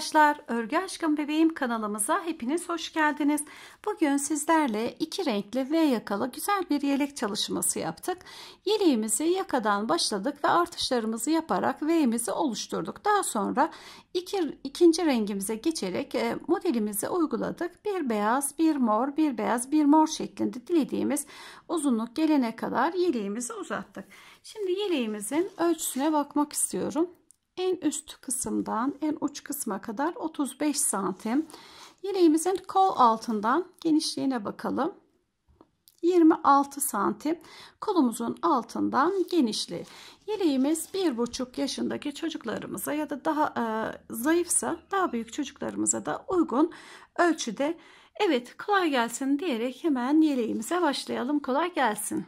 arkadaşlar, Örgü Aşkım Bebeğim kanalımıza hepiniz hoş geldiniz. Bugün sizlerle iki renkli V yakalı güzel bir yelek çalışması yaptık. Yeleğimizi yakadan başladık ve artışlarımızı yaparak V'mizi oluşturduk. Daha sonra iki, ikinci rengimize geçerek e, modelimizi uyguladık. Bir beyaz, bir mor, bir beyaz, bir mor şeklinde dilediğimiz uzunluk gelene kadar yeleğimizi uzattık. Şimdi yeleğimizin ölçüsüne bakmak istiyorum en üst kısımdan en uç kısma kadar 35 santim. Yeleğimizin kol altından genişliğine bakalım. 26 santim kolumuzun altından genişliği. Yeleğimiz bir buçuk yaşındaki çocuklarımıza ya da daha e, zayıfsa daha büyük çocuklarımıza da uygun ölçüde. Evet kolay gelsin diyerek hemen yeleğimize başlayalım. Kolay gelsin.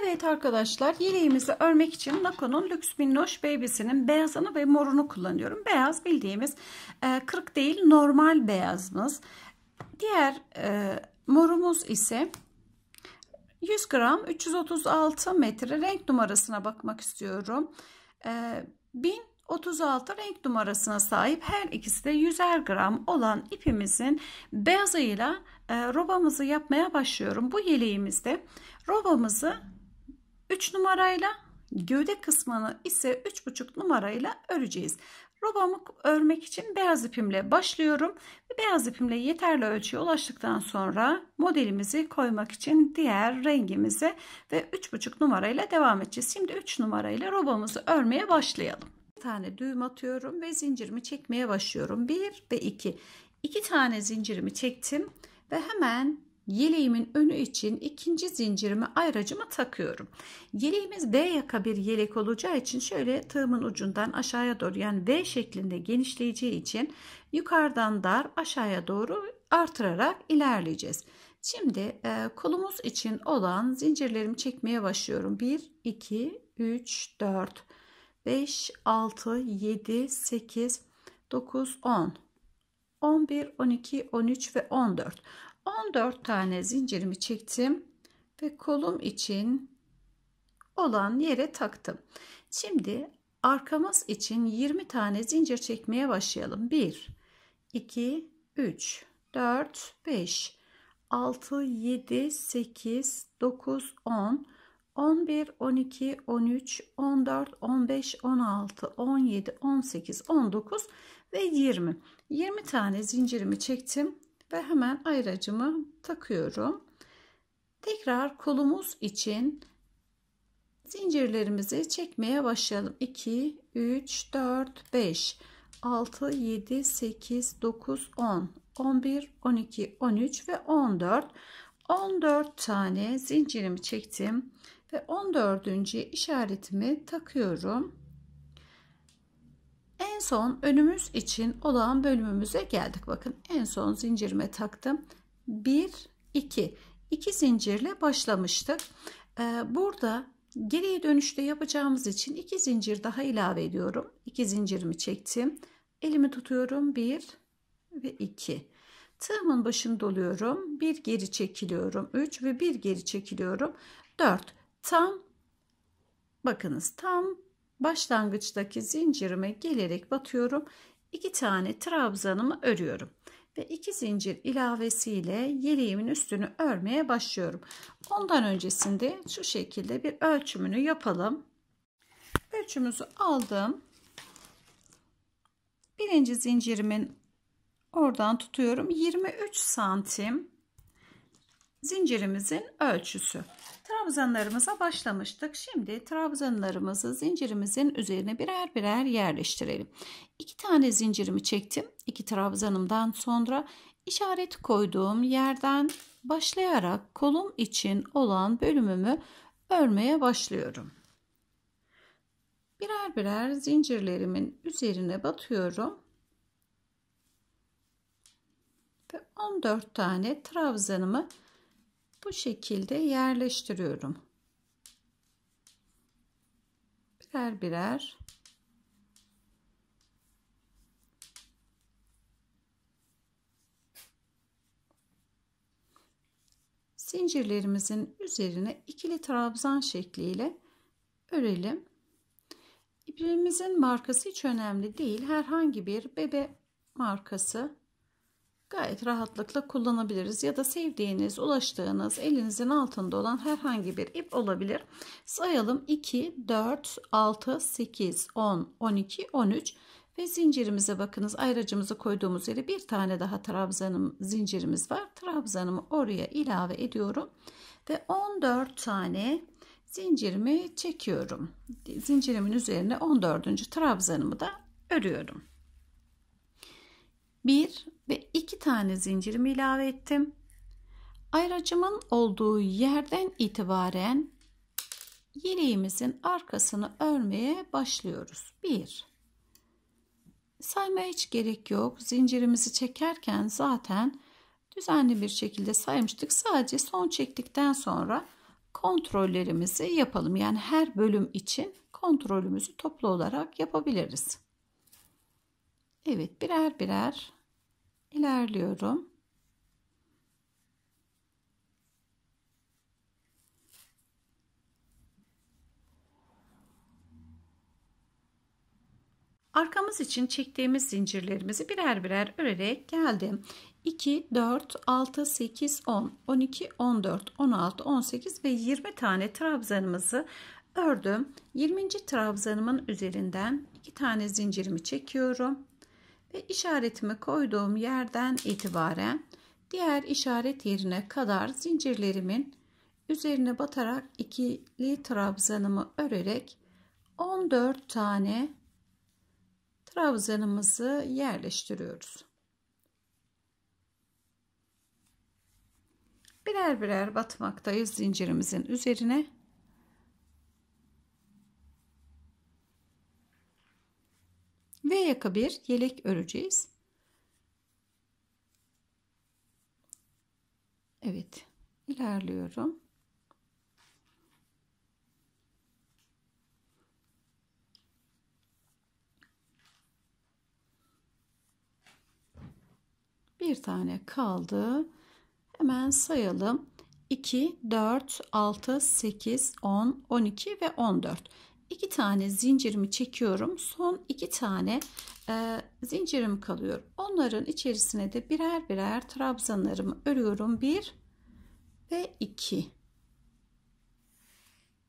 Evet arkadaşlar yeleğimizi örmek için Nako'nun Lux Minnoş Baby'sinin beyazını ve morunu kullanıyorum. Beyaz bildiğimiz e, kırık değil normal beyazımız. Diğer e, morumuz ise 100 gram 336 metre renk numarasına bakmak istiyorum. E, 1036 renk numarasına sahip her ikisi de 100'er gram olan ipimizin beyazıyla e, robamızı yapmaya başlıyorum. Bu yeleğimizde robamızı 3 numarayla gövde kısmını ise 3,5 numarayla öreceğiz. Robamı örmek için beyaz ipimle başlıyorum. Beyaz ipimle yeterli ölçüye ulaştıktan sonra modelimizi koymak için diğer rengimize ve 3,5 numarayla devam edeceğiz. Şimdi 3 numarayla robamızı örmeye başlayalım. Bir tane düğüm atıyorum ve zincirimi çekmeye başlıyorum. 1 ve 2. 2 tane zincirimi çektim ve hemen yeleğimin önü için ikinci zincirimi ayracıma takıyorum. Yeleğimiz V yaka bir yelek olacağı için şöyle tığımın ucundan aşağıya doğru yani V şeklinde genişleyeceği için yukarıdan dar aşağıya doğru artırarak ilerleyeceğiz. Şimdi e, kolumuz için olan zincirlerimi çekmeye başlıyorum. 1, 2, 3, 4, 5, 6, 7, 8, 9, 10, 11, 12, 13 ve 14. 14 tane zincirimi çektim ve kolum için olan yere taktım. Şimdi arkamız için 20 tane zincir çekmeye başlayalım. 1 2 3 4 5 6 7 8 9 10 11 12 13 14 15 16 17 18 19 ve 20 20 tane zincirimi çektim ve hemen ayracımı takıyorum. Tekrar kolumuz için zincirlerimizi çekmeye başlayalım. 2, 3, 4, 5, 6, 7, 8, 9, 10, 11, 12, 13 ve 14. 14 tane zincirimi çektim ve 14. işaretimi takıyorum. En son önümüz için olağan bölümümüze geldik. Bakın en son zincirime taktım. 1, 2. 2 zincirle başlamıştık. Ee, burada geriye dönüşte yapacağımız için 2 zincir daha ilave ediyorum. 2 zincirimi çektim. Elimi tutuyorum. 1 ve 2. Tığımın başını doluyorum. 1 geri çekiliyorum. 3 ve 1 geri çekiliyorum. 4. Tam bakınız tam başlangıçtaki zincirime gelerek batıyorum. 2 tane trabzanımı örüyorum ve 2 zincir ilavesiyle yeleğimin üstünü örmeye başlıyorum. Ondan öncesinde şu şekilde bir ölçümünü yapalım. Ölçümüzü aldım. Birinci zincirimin oradan tutuyorum. 23 santim zincirimizin ölçüsü trabzanlarımıza başlamıştık. Şimdi trabzanlarımızı zincirimizin üzerine birer birer yerleştirelim. İki tane zincirimi çektim. İki trabzanımdan sonra işaret koyduğum yerden başlayarak kolum için olan bölümümü örmeye başlıyorum. Birer birer zincirlerimin üzerine batıyorum. Ve 14 tane trabzanımı bu şekilde yerleştiriyorum. Birer birer zincirlerimizin üzerine ikili trabzan şekliyle örelim. İpimizin markası hiç önemli değil. Herhangi bir bebe markası gayet rahatlıkla kullanabiliriz. Ya da sevdiğiniz, ulaştığınız elinizin altında olan herhangi bir ip olabilir. Sayalım 2, 4, 6, 8, 10, 12, 13 ve zincirimize bakınız ayracımızı koyduğumuz yere bir tane daha trabzanım zincirimiz var. Trabzanımı oraya ilave ediyorum ve 14 tane zincirimi çekiyorum. Zincirimin üzerine 14. trabzanımı da örüyorum. 1 ve iki tane zincirimi ilave ettim. Ayracımın olduğu yerden itibaren yeleğimizin arkasını örmeye başlıyoruz. 1 Saymaya hiç gerek yok. Zincirimizi çekerken zaten düzenli bir şekilde saymıştık. Sadece son çektikten sonra kontrollerimizi yapalım. Yani her bölüm için kontrolümüzü toplu olarak yapabiliriz. Evet birer birer ilerliyorum. Arkamız için çektiğimiz zincirlerimizi birer birer örerek geldim. 2, 4, 6, 8, 10, 12, 14, 16, 18 ve 20 tane trabzanımızı ördüm. 20. trabzanımın üzerinden 2 tane zincirimi çekiyorum ve işaretimi koyduğum yerden itibaren diğer işaret yerine kadar zincirlerimin üzerine batarak ikili trabzanımı örerek 14 tane trabzanımızı yerleştiriyoruz. Birer birer batmaktayız zincirimizin üzerine. ve yaka bir yelek öreceğiz. Evet ilerliyorum. Bir tane kaldı. Hemen sayalım. 2, 4, 6, 8, 10, 12 ve 14 iki tane zincirimi çekiyorum. Son iki tane e, zincirim kalıyor. Onların içerisine de birer birer trabzanlarımı örüyorum. Bir ve iki.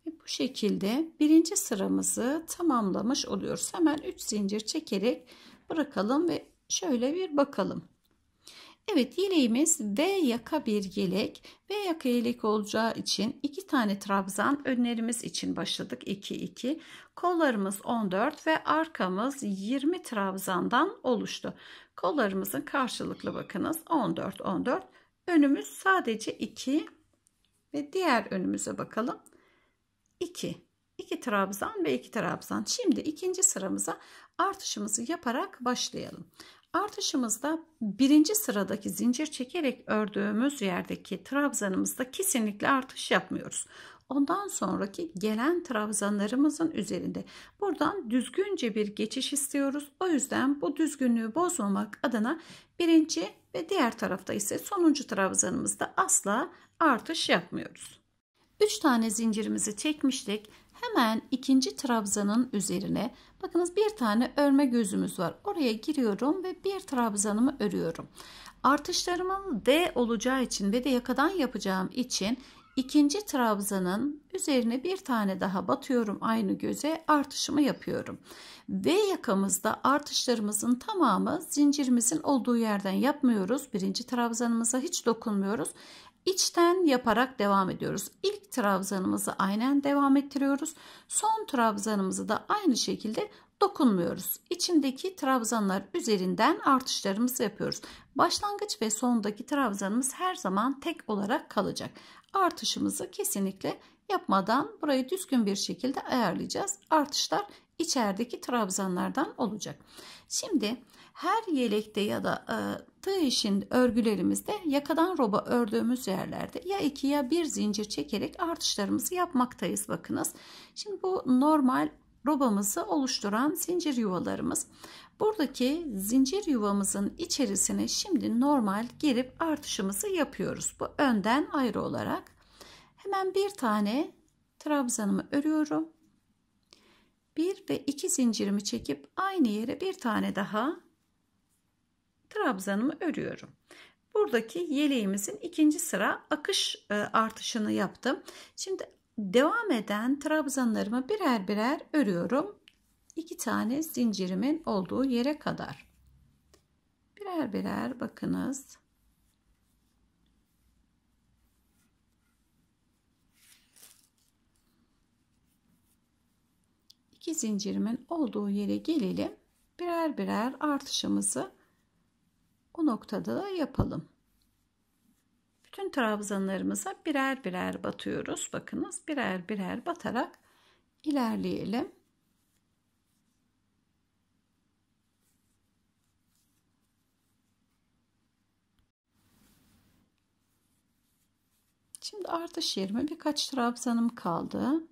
Ve bu şekilde birinci sıramızı tamamlamış oluyoruz. Hemen üç zincir çekerek bırakalım ve şöyle bir bakalım. Evet yeleğimiz V yaka bir yelek. V yaka yelek olacağı için iki tane trabzan önlerimiz için başladık 2-2. Kollarımız 14 ve arkamız 20 trabzandan oluştu. Kollarımızın karşılıklı bakınız 14-14. Önümüz sadece 2 ve diğer önümüze bakalım. 2. 2 trabzan ve 2 trabzan. Şimdi ikinci sıramıza artışımızı yaparak başlayalım. Artışımızda birinci sıradaki zincir çekerek ördüğümüz yerdeki trabzanımızda kesinlikle artış yapmıyoruz. Ondan sonraki gelen trabzanlarımızın üzerinde buradan düzgünce bir geçiş istiyoruz. O yüzden bu düzgünlüğü bozmamak adına birinci ve diğer tarafta ise sonuncu trabzanımızda asla artış yapmıyoruz. 3 tane zincirimizi çekmiştik hemen ikinci trabzanın üzerine bakınız bir tane örme gözümüz var. Oraya giriyorum ve bir trabzanımı örüyorum. Artışlarımın D olacağı için ve de yakadan yapacağım için ikinci trabzanın üzerine bir tane daha batıyorum aynı göze artışımı yapıyorum. V yakamızda artışlarımızın tamamı zincirimizin olduğu yerden yapmıyoruz. Birinci trabzanımıza hiç dokunmuyoruz. İçten yaparak devam ediyoruz. İlk trabzanımızı aynen devam ettiriyoruz. Son trabzanımızı da aynı şekilde dokunmuyoruz. İçindeki trabzanlar üzerinden artışlarımızı yapıyoruz. Başlangıç ve sondaki trabzanımız her zaman tek olarak kalacak. Artışımızı kesinlikle yapmadan burayı düzgün bir şekilde ayarlayacağız. Artışlar içerideki trabzanlardan olacak. Şimdi her yelekte ya da e, tığ işin örgülerimizde yakadan roba ördüğümüz yerlerde ya iki ya bir zincir çekerek artışlarımızı yapmaktayız bakınız. Şimdi bu normal robamızı oluşturan zincir yuvalarımız. Buradaki zincir yuvamızın içerisine şimdi normal girip artışımızı yapıyoruz. Bu önden ayrı olarak. Hemen bir tane trabzanımı örüyorum. Bir ve iki zincirimi çekip aynı yere bir tane daha trabzanımı örüyorum. Buradaki yeleğimizin ikinci sıra akış e, artışını yaptım. Şimdi devam eden trabzanlarımı birer birer örüyorum. İki tane zincirimin olduğu yere kadar. Birer birer bakınız. İki zincirimin olduğu yere gelelim. Birer birer artışımızı o noktada da yapalım. Bütün trabzanlarımıza birer birer batıyoruz. Bakınız birer birer batarak ilerleyelim. Şimdi artış yerime birkaç trabzanım kaldı.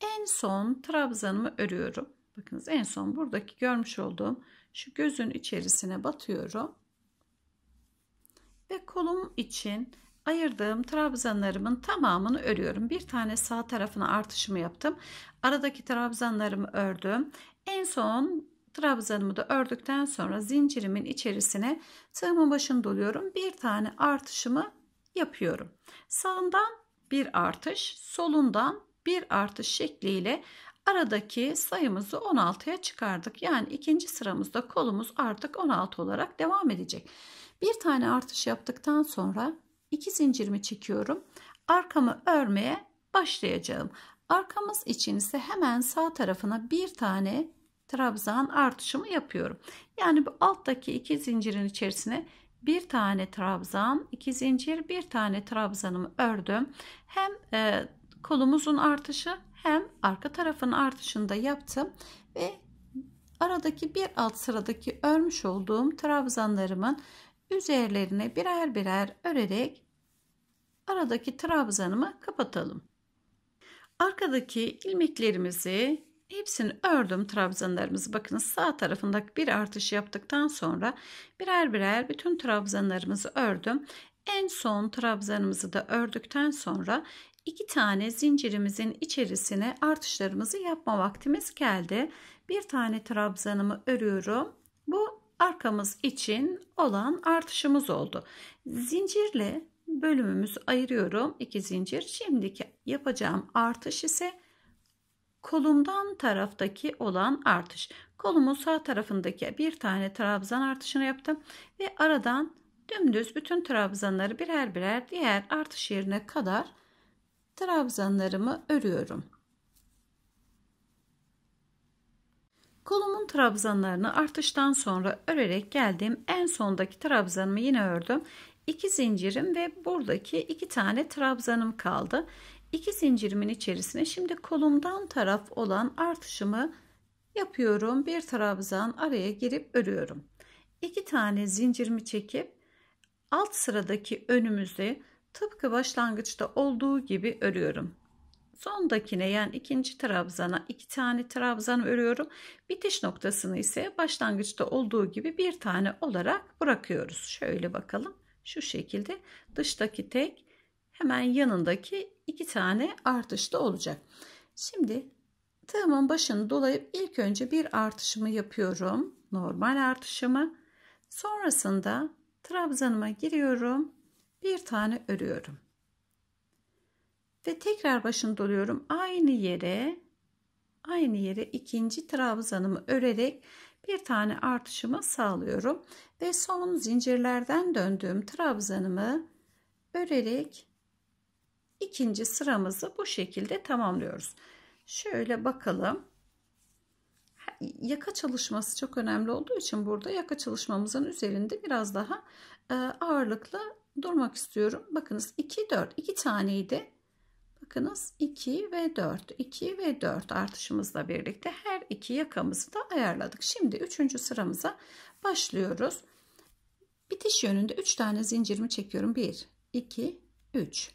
En son trabzanımı örüyorum. Bakınız en son buradaki görmüş olduğum şu gözün içerisine batıyorum. Ve kolum için ayırdığım trabzanlarımın tamamını örüyorum. Bir tane sağ tarafına artışımı yaptım. Aradaki trabzanlarımı ördüm. En son trabzanımı da ördükten sonra zincirimin içerisine tığımın başını doluyorum. Bir tane artışımı yapıyorum. Sağından bir artış, solundan bir artış şekliyle Aradaki sayımızı 16'ya çıkardık. Yani ikinci sıramızda kolumuz artık 16 olarak devam edecek. Bir tane artış yaptıktan sonra iki zincirimi çekiyorum. Arkamı örmeye başlayacağım. Arkamız için ise hemen sağ tarafına bir tane trabzan artışımı yapıyorum. Yani bu alttaki iki zincirin içerisine bir tane trabzan, iki zincir, bir tane trabzanımı ördüm. Hem e, kolumuzun artışı hem arka tarafın artışını da yaptım ve aradaki bir alt sıradaki örmüş olduğum trabzanlarımın üzerlerine birer birer örerek aradaki trabzanımı kapatalım. Arkadaki ilmeklerimizi hepsini ördüm trabzanlarımızı. Bakınız sağ tarafındaki bir artış yaptıktan sonra birer birer bütün trabzanlarımızı ördüm. En son trabzanımızı da ördükten sonra iki tane zincirimizin içerisine artışlarımızı yapma vaktimiz geldi. Bir tane trabzanımı örüyorum. Bu arkamız için olan artışımız oldu. Zincirle bölümümüzü ayırıyorum. iki zincir. Şimdiki yapacağım artış ise kolumdan taraftaki olan artış. Kolumun sağ tarafındaki bir tane trabzan artışını yaptım ve aradan dümdüz bütün trabzanları birer birer diğer artış yerine kadar trabzanlarımı örüyorum. Kolumun trabzanlarını artıştan sonra örerek geldiğim en sondaki trabzanımı yine ördüm. İki zincirim ve buradaki iki tane trabzanım kaldı. İki zincirimin içerisine şimdi kolumdan taraf olan artışımı yapıyorum. Bir trabzan araya girip örüyorum. İki tane zincirimi çekip alt sıradaki önümüzde Tıpkı başlangıçta olduğu gibi örüyorum. Sondakine yani ikinci trabzana iki tane trabzan örüyorum. Bitiş noktasını ise başlangıçta olduğu gibi bir tane olarak bırakıyoruz. Şöyle bakalım. Şu şekilde dıştaki tek hemen yanındaki iki tane artışta olacak. Şimdi tığımın başını dolayıp ilk önce bir artışımı yapıyorum. Normal artışımı. Sonrasında trabzanıma giriyorum bir tane örüyorum. Ve tekrar başını doluyorum. Aynı yere aynı yere ikinci trabzanımı örerek bir tane artışımı sağlıyorum ve son zincirlerden döndüğüm trabzanımı örerek ikinci sıramızı bu şekilde tamamlıyoruz. Şöyle bakalım. Yaka çalışması çok önemli olduğu için burada yaka çalışmamızın üzerinde biraz daha e, ağırlıklı durmak istiyorum. Bakınız 2 4 2 taneydi. Bakınız 2 ve 4 2 ve 4 artışımızla birlikte her iki yakamızı da ayarladık. Şimdi 3. sıramıza başlıyoruz. Bitiş yönünde 3 tane zincirimi çekiyorum. 1 2 3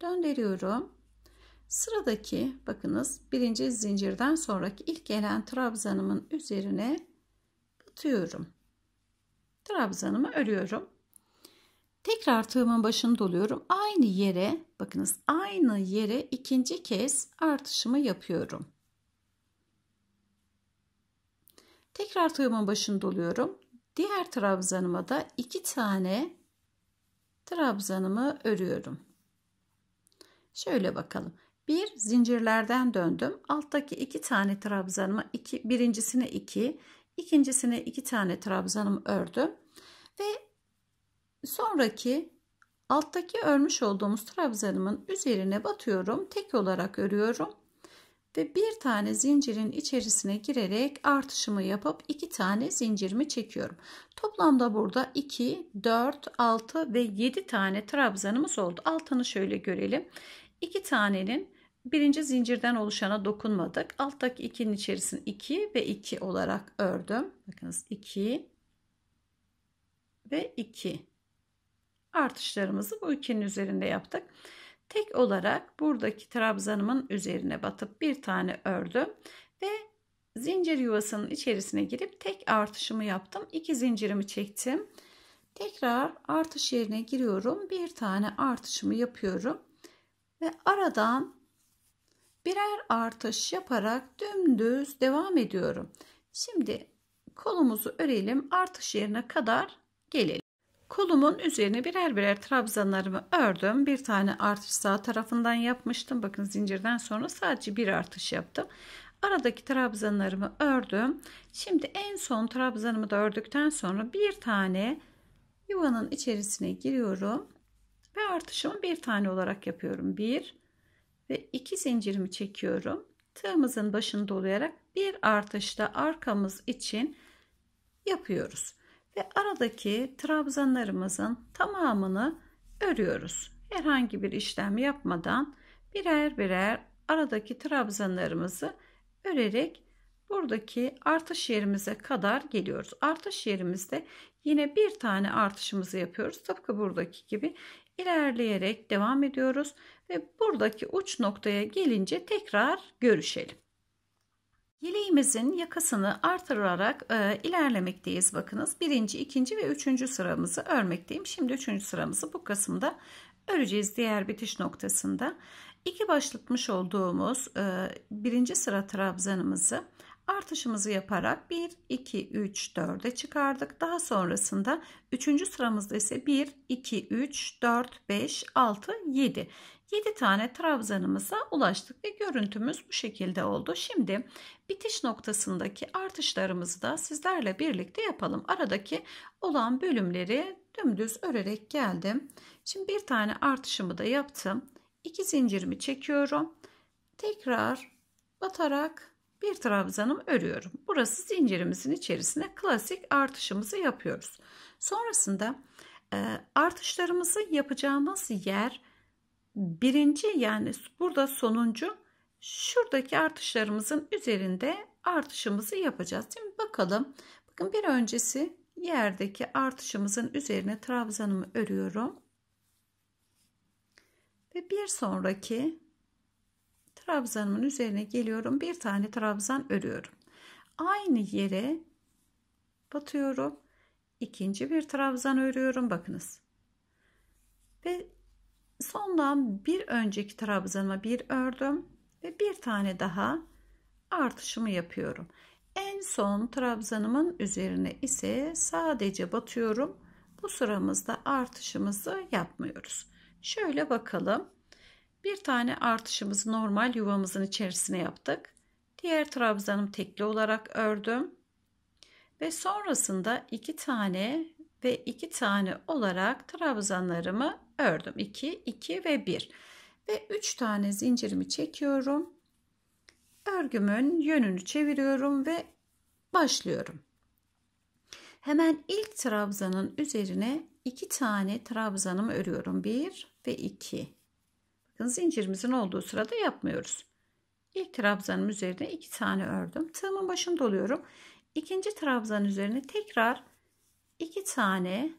döndürüyorum. Sıradaki bakınız birinci zincirden sonraki ilk gelen trabzanımın üzerine batıyorum. Trabzanımı örüyorum. Tekrar tığımın başını doluyorum. Aynı yere bakınız aynı yere ikinci kez artışımı yapıyorum. Tekrar tığımın başını doluyorum. Diğer trabzanıma da iki tane trabzanımı örüyorum. Şöyle bakalım. Bir zincirlerden döndüm. Alttaki iki tane trabzanımı iki, birincisine iki, ikincisine iki tane trabzanımı ördüm. Ve Sonraki alttaki örmüş olduğumuz trabzanımın üzerine batıyorum. Tek olarak örüyorum. Ve bir tane zincirin içerisine girerek artışımı yapıp iki tane zincirimi çekiyorum. Toplamda burada 2, 4, 6 ve 7 tane trabzanımız oldu. Altını şöyle görelim. 2 tanenin birinci zincirden oluşana dokunmadık. Alttaki ikinin içerisine 2 ve 2 olarak ördüm. Bakınız 2 ve 2 artışlarımızı bu ikinin üzerinde yaptık. Tek olarak buradaki trabzanımın üzerine batıp bir tane ördüm ve zincir yuvasının içerisine girip tek artışımı yaptım. İki zincirimi çektim. Tekrar artış yerine giriyorum. Bir tane artışımı yapıyorum. Ve aradan birer artış yaparak dümdüz devam ediyorum. Şimdi kolumuzu örelim. Artış yerine kadar gelelim. Kolumun üzerine birer birer trabzanlarımı ördüm. Bir tane artış sağ tarafından yapmıştım. Bakın zincirden sonra sadece bir artış yaptım. Aradaki trabzanlarımı ördüm. Şimdi en son trabzanımı da ördükten sonra bir tane yuvanın içerisine giriyorum. Ve artışımı bir tane olarak yapıyorum. Bir ve iki zincirimi çekiyorum. Tığımızın başını dolayarak bir artışta arkamız için yapıyoruz ve aradaki trabzanlarımızın tamamını örüyoruz. Herhangi bir işlem yapmadan birer birer aradaki trabzanlarımızı örerek buradaki artış yerimize kadar geliyoruz. Artış yerimizde yine bir tane artışımızı yapıyoruz. Tıpkı buradaki gibi ilerleyerek devam ediyoruz ve buradaki uç noktaya gelince tekrar görüşelim. Yeleğimizin yakasını artırarak e, ilerlemekteyiz bakınız. Birinci, ikinci ve üçüncü sıramızı örmekteyim. Şimdi üçüncü sıramızı bu kısımda öreceğiz diğer bitiş noktasında. İki başlatmış olduğumuz e, birinci sıra trabzanımızı artışımızı yaparak 1, 2, 3, 4'e çıkardık. Daha sonrasında üçüncü sıramızda ise 1, 2, 3, 4, 5, 6, 7. 7 tane trabzanımıza ulaştık ve görüntümüz bu şekilde oldu. Şimdi bitiş noktasındaki artışlarımızı da sizlerle birlikte yapalım. Aradaki olan bölümleri dümdüz örerek geldim. Şimdi bir tane artışımı da yaptım. 2 zincirimi çekiyorum. Tekrar batarak bir trabzanım örüyorum. Burası zincirimizin içerisine klasik artışımızı yapıyoruz. Sonrasında artışlarımızı yapacağımız yer birinci yani burada sonuncu şuradaki artışlarımızın üzerinde artışımızı yapacağız. Şimdi bakalım. Bakın bir öncesi yerdeki artışımızın üzerine trabzanımı örüyorum. Ve bir sonraki trabzanımın üzerine geliyorum. Bir tane trabzan örüyorum. Aynı yere batıyorum. ikinci bir trabzan örüyorum. Bakınız. Ve Sondan bir önceki trabzanıma bir ördüm ve bir tane daha artışımı yapıyorum. En son trabzanımın üzerine ise sadece batıyorum. Bu sıramızda artışımızı yapmıyoruz. Şöyle bakalım. Bir tane artışımızı normal yuvamızın içerisine yaptık. Diğer trabzanım tekli olarak ördüm. Ve sonrasında iki tane ve iki tane olarak trabzanlarımı ördüm 2 2 ve 1 ve 3 tane zincirimi çekiyorum örgümün yönünü çeviriyorum ve başlıyorum hemen ilk trabzanın üzerine 2 tane trabzanımı örüyorum 1 ve 2 bakın zincirimizin olduğu sırada yapmıyoruz İlk trabzanın üzerine 2 tane ördüm tığımın başını doluyorum İkinci trabzan üzerine tekrar 2 tane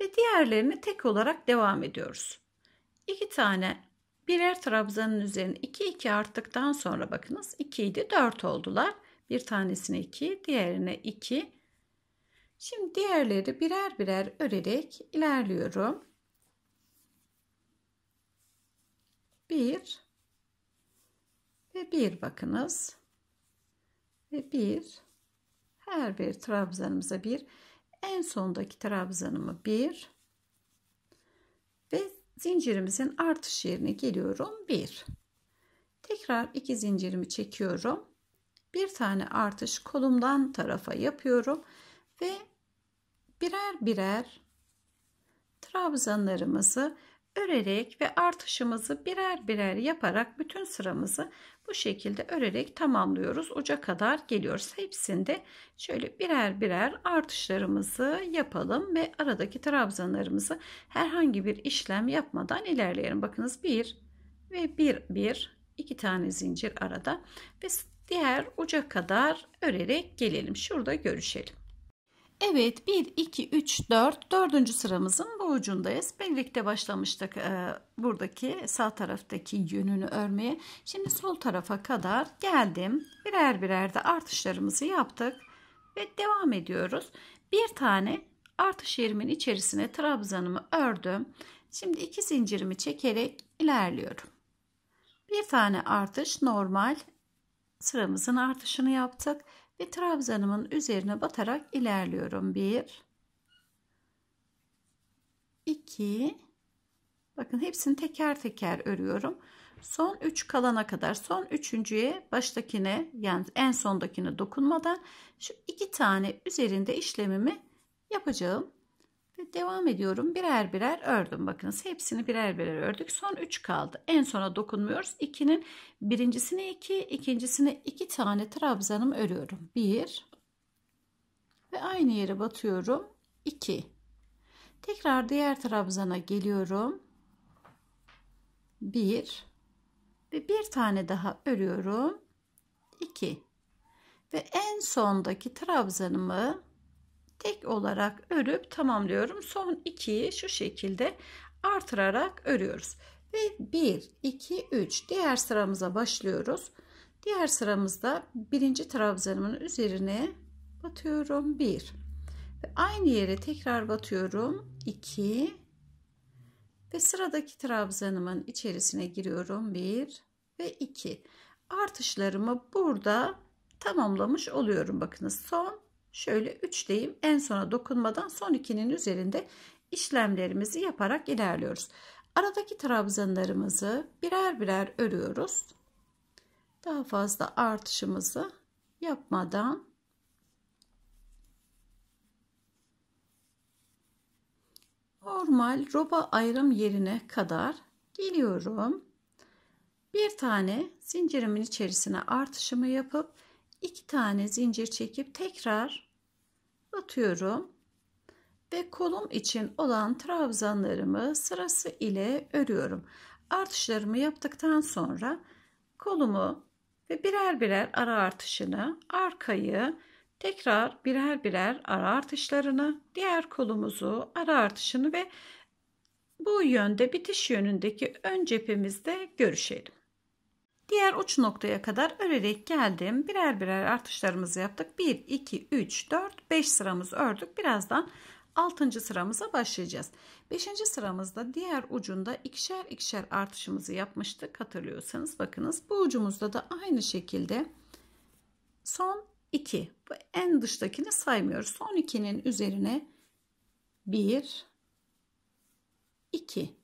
ve diğerlerini tek olarak devam ediyoruz. İki tane birer trabzanın üzerine 2 2 arttıktan sonra bakınız 2 idi 4 oldular. Bir tanesine 2, diğerine 2. Şimdi diğerleri birer birer örerek ilerliyorum. 1 ve 1 bakınız. Ve 1 her bir trabzanımıza 1 en sondaki trabzanımı 1 ve zincirimizin artış yerine geliyorum 1. Tekrar 2 zincirimi çekiyorum. Bir tane artış kolumdan tarafa yapıyorum ve birer birer trabzanlarımızı örerek ve artışımızı birer birer yaparak bütün sıramızı bu şekilde örerek tamamlıyoruz. Uca kadar geliyoruz. Hepsinde şöyle birer birer artışlarımızı yapalım ve aradaki trabzanlarımızı herhangi bir işlem yapmadan ilerleyelim. Bakınız 1 ve 1 1 2 tane zincir arada ve diğer uca kadar örerek gelelim. Şurada görüşelim. Evet 1, 2, 3, 4. Dördüncü sıramızın bu ucundayız. Birlikte başlamıştık e, buradaki sağ taraftaki yönünü örmeye. Şimdi sol tarafa kadar geldim. Birer birer de artışlarımızı yaptık. Ve devam ediyoruz. Bir tane artış yerimin içerisine trabzanımı ördüm. Şimdi iki zincirimi çekerek ilerliyorum. Bir tane artış normal sıramızın artışını yaptık ve trabzanımın üzerine batarak ilerliyorum. 1 2 Bakın hepsini teker teker örüyorum. Son 3 kalana kadar son üçüncüye baştakine yani en sondakine dokunmadan şu iki tane üzerinde işlemimi yapacağım devam ediyorum. Birer birer ördüm. Bakınız hepsini birer birer ördük. Son 3 kaldı. En sona dokunmuyoruz. 2'nin birincisine 2, iki, ikincisine 2 iki tane trabzanım örüyorum. 1 ve aynı yere batıyorum. 2. Tekrar diğer trabzana geliyorum. 1 ve bir tane daha örüyorum. 2 ve en sondaki trabzanımı tek olarak örüp tamamlıyorum. Son 2'yi şu şekilde artırarak örüyoruz. Ve 1, 2, 3 diğer sıramıza başlıyoruz. Diğer sıramızda birinci trabzanımın üzerine batıyorum. 1 ve aynı yere tekrar batıyorum. 2 ve sıradaki trabzanımın içerisine giriyorum. 1 ve 2 artışlarımı burada tamamlamış oluyorum. Bakınız son Şöyle üçleyim en sona dokunmadan son ikinin üzerinde işlemlerimizi yaparak ilerliyoruz. Aradaki trabzanlarımızı birer birer örüyoruz. Daha fazla artışımızı yapmadan normal roba ayrım yerine kadar geliyorum. Bir tane zincirimin içerisine artışımı yapıp iki tane zincir çekip tekrar atıyorum ve kolum için olan trabzanlarımı sırası ile örüyorum. Artışlarımı yaptıktan sonra kolumu ve birer birer ara artışını, arkayı tekrar birer birer ara artışlarını, diğer kolumuzu, ara artışını ve bu yönde bitiş yönündeki ön cephemizde görüşelim. Diğer uç noktaya kadar örerek geldim. Birer birer artışlarımızı yaptık. 1, 2, 3, 4, 5 sıramızı ördük. Birazdan 6. sıramıza başlayacağız. 5. sıramızda diğer ucunda ikişer ikişer artışımızı yapmıştık. Hatırlıyorsanız bakınız bu ucumuzda da aynı şekilde son 2 bu en dıştakini saymıyoruz. Son 2'nin üzerine 1 2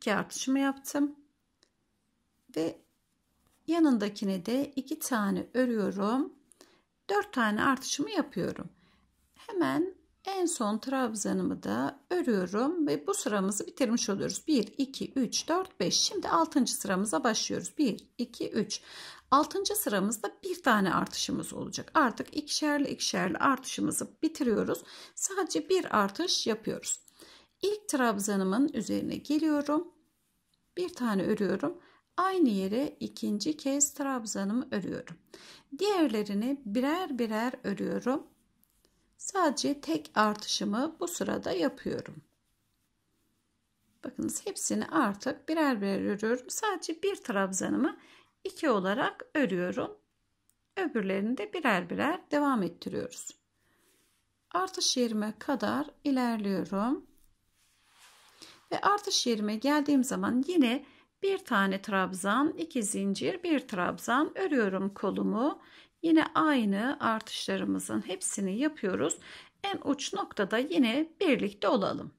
2 artışımı yaptım ve yanındakine de iki tane örüyorum. Dört tane artışımı yapıyorum. Hemen en son trabzanımı da örüyorum ve bu sıramızı bitirmiş oluyoruz. 1, 2, 3, 4, 5. Şimdi 6. sıramıza başlıyoruz. 1, 2, 3. 6. sıramızda bir tane artışımız olacak. Artık ikişerli ikişerli artışımızı bitiriyoruz. Sadece bir artış yapıyoruz. İlk trabzanımın üzerine geliyorum. Bir tane örüyorum. Aynı yere ikinci kez trabzanımı örüyorum. Diğerlerini birer birer örüyorum. Sadece tek artışımı bu sırada yapıyorum. Bakınız hepsini artık birer birer örüyorum. Sadece bir trabzanımı iki olarak örüyorum. Öbürlerini de birer birer devam ettiriyoruz. Artış yerime kadar ilerliyorum. Ve artış yerime geldiğim zaman yine bir tane trabzan, iki zincir, bir trabzan örüyorum kolumu. Yine aynı artışlarımızın hepsini yapıyoruz. En uç noktada yine birlikte olalım.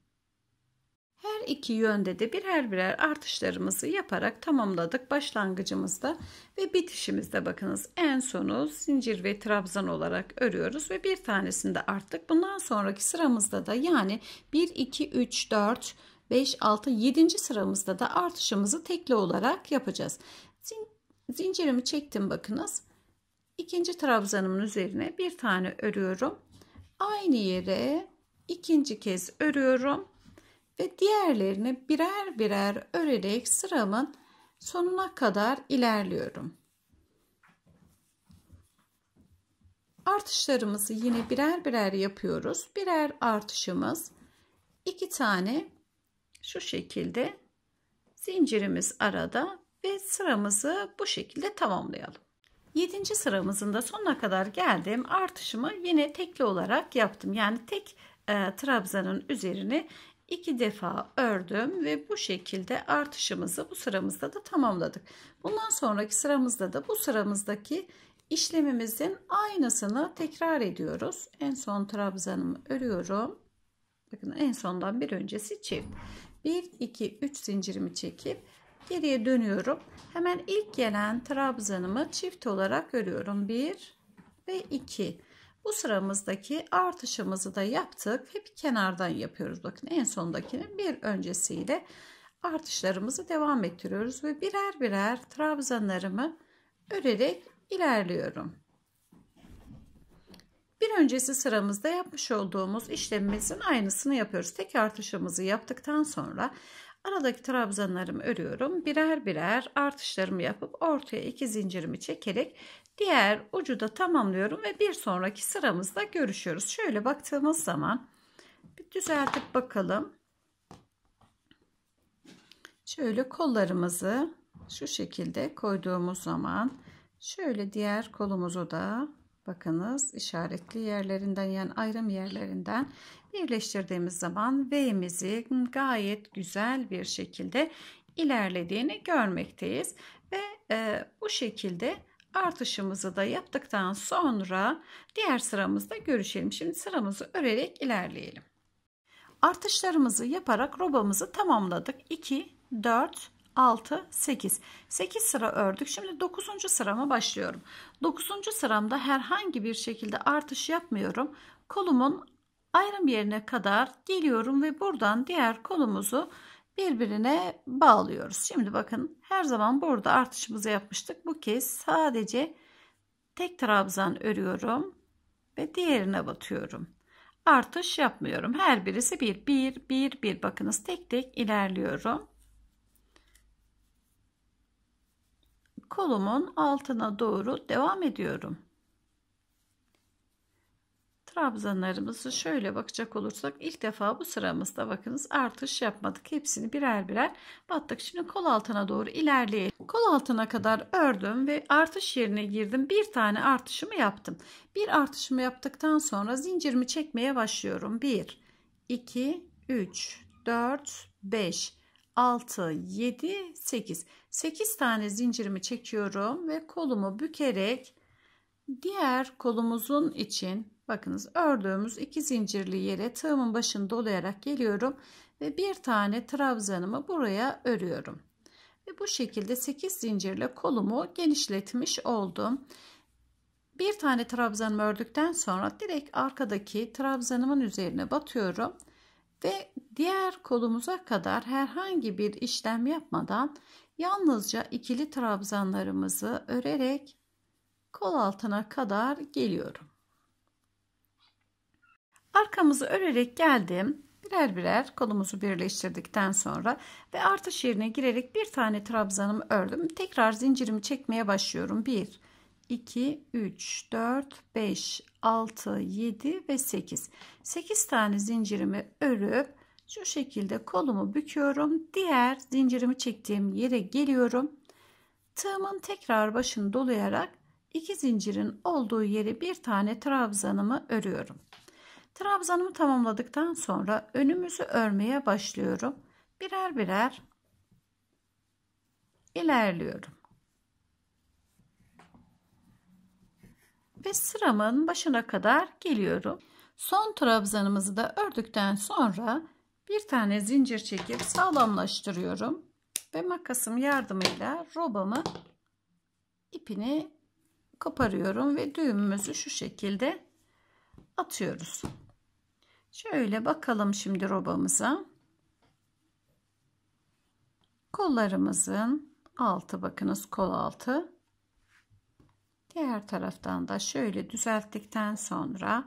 Her iki yönde de birer birer artışlarımızı yaparak tamamladık başlangıcımızda ve bitişimizde bakınız en sonu zincir ve trabzan olarak örüyoruz ve bir tanesini de arttık. Bundan sonraki sıramızda da yani 1 2 3 4 5, 6, 7. sıramızda da artışımızı tekli olarak yapacağız. Zin, zincirimi çektim bakınız. İkinci trabzanımın üzerine bir tane örüyorum. Aynı yere ikinci kez örüyorum ve diğerlerini birer birer örerek sıramın sonuna kadar ilerliyorum. Artışlarımızı yine birer birer yapıyoruz. Birer artışımız iki tane şu şekilde zincirimiz arada ve sıramızı bu şekilde tamamlayalım. 7. sıramızın da sonuna kadar geldim. Artışımı yine tekli olarak yaptım. Yani tek e, trabzanın üzerine iki defa ördüm ve bu şekilde artışımızı bu sıramızda da tamamladık. Bundan sonraki sıramızda da bu sıramızdaki işlemimizin aynısını tekrar ediyoruz. En son trabzanımı örüyorum bakın en sondan bir öncesi çift 1 2 3 zincirimi çekip geriye dönüyorum hemen ilk gelen trabzanımı çift olarak örüyorum 1 ve 2 bu sıramızdaki artışımızı da yaptık hep kenardan yapıyoruz bakın en sondakinin bir öncesiyle artışlarımızı devam ettiriyoruz ve birer birer trabzanlarımı örerek ilerliyorum bir öncesi sıramızda yapmış olduğumuz işlemimizin aynısını yapıyoruz. Tek artışımızı yaptıktan sonra aradaki trabzanlarımı örüyorum. Birer birer artışlarımı yapıp ortaya iki zincirimi çekerek diğer ucu da tamamlıyorum ve bir sonraki sıramızda görüşüyoruz. Şöyle baktığımız zaman bir düzeltip bakalım. Şöyle kollarımızı şu şekilde koyduğumuz zaman şöyle diğer kolumuzu da Bakınız işaretli yerlerinden yani ayrım yerlerinden birleştirdiğimiz zaman V'mizi gayet güzel bir şekilde ilerlediğini görmekteyiz. Ve e, bu şekilde artışımızı da yaptıktan sonra diğer sıramızda görüşelim. Şimdi sıramızı örerek ilerleyelim. Artışlarımızı yaparak robamızı tamamladık. 2, 4, 6, 8. 8 sıra ördük. Şimdi 9. sırama başlıyorum. 9. sıramda herhangi bir şekilde artış yapmıyorum. Kolumun ayrım yerine kadar geliyorum ve buradan diğer kolumuzu birbirine bağlıyoruz. Şimdi bakın her zaman burada artışımızı yapmıştık. Bu kez sadece tek trabzan örüyorum ve diğerine batıyorum. Artış yapmıyorum. Her birisi bir, bir, bir, bir. Bakınız tek tek ilerliyorum. kolumun altına doğru devam ediyorum. Trabzanlarımızı şöyle bakacak olursak ilk defa bu sıramızda bakınız artış yapmadık. Hepsini birer birer battık. Şimdi kol altına doğru ilerleyelim. Kol altına kadar ördüm ve artış yerine girdim. Bir tane artışımı yaptım. Bir artışımı yaptıktan sonra zincirimi çekmeye başlıyorum. 1, 2, 3, 4, 5. 6, 7, 8. 8 tane zincirimi çekiyorum ve kolumu bükerek diğer kolumuzun için bakınız ördüğümüz iki zincirli yere tığımın başını dolayarak geliyorum ve bir tane trabzanımı buraya örüyorum. Ve bu şekilde 8 zincirle kolumu genişletmiş oldum. Bir tane trabzanımı ördükten sonra direkt arkadaki trabzanımın üzerine batıyorum ve diğer kolumuza kadar herhangi bir işlem yapmadan yalnızca ikili trabzanlarımızı örerek kol altına kadar geliyorum. Arkamızı örerek geldim. Birer birer kolumuzu birleştirdikten sonra ve artış yerine girerek bir tane trabzanımı ördüm. Tekrar zincirimi çekmeye başlıyorum. 1, 2, 3, 4, 5, 6, 7 ve 8. 8 tane zincirimi örüp şu şekilde kolumu büküyorum. Diğer zincirimi çektiğim yere geliyorum. Tığımın tekrar başını dolayarak iki zincirin olduğu yere bir tane trabzanımı örüyorum. Trabzanımı tamamladıktan sonra önümüzü örmeye başlıyorum. Birer birer ilerliyorum. ve sıramın başına kadar geliyorum. Son trabzanımızı da ördükten sonra bir tane zincir çekip sağlamlaştırıyorum ve makasım yardımıyla robamı ipini koparıyorum ve düğümümüzü şu şekilde atıyoruz. Şöyle bakalım şimdi robamıza. Kollarımızın altı bakınız kol altı Diğer taraftan da şöyle düzelttikten sonra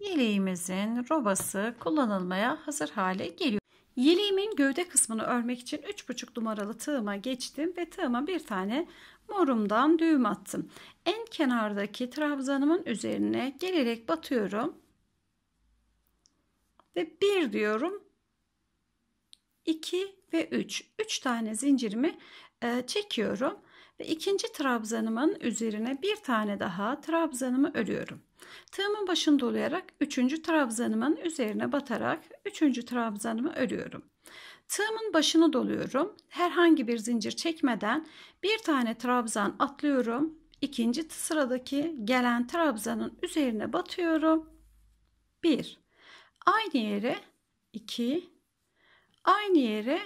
yeleğimizin robası kullanılmaya hazır hale geliyor. Yeleğimin gövde kısmını örmek için 3,5 numaralı tığıma geçtim ve tığıma bir tane morumdan düğüm attım. En kenardaki trabzanımın üzerine gelerek batıyorum. Ve bir diyorum 2 ve 3. 3 tane zincirimi e, çekiyorum ve ikinci trabzanımın üzerine bir tane daha trabzanımı örüyorum. Tığımın başını dolayarak üçüncü trabzanımın üzerine batarak üçüncü trabzanımı örüyorum. Tığımın başını doluyorum. Herhangi bir zincir çekmeden bir tane trabzan atlıyorum. İkinci sıradaki gelen trabzanın üzerine batıyorum. 1. Aynı yere 2. Aynı yere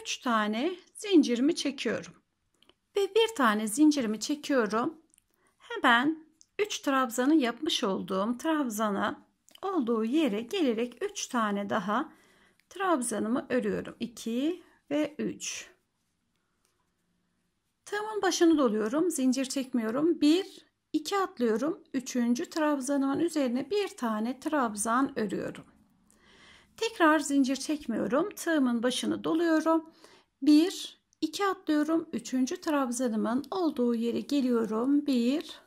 3 tane zincirimi çekiyorum. Ve bir tane zincirimi çekiyorum. Hemen 3 trabzanı yapmış olduğum trabzana olduğu yere gelerek 3 tane daha trabzanımı örüyorum. 2 ve 3. Tığımın başını doluyorum. Zincir çekmiyorum. 1 2 atlıyorum. 3. trabzanımın üzerine bir tane trabzan örüyorum. Tekrar zincir çekmiyorum. Tığımın başını doluyorum. 1 2 atlıyorum. 3. trabzanımın olduğu yere geliyorum. 1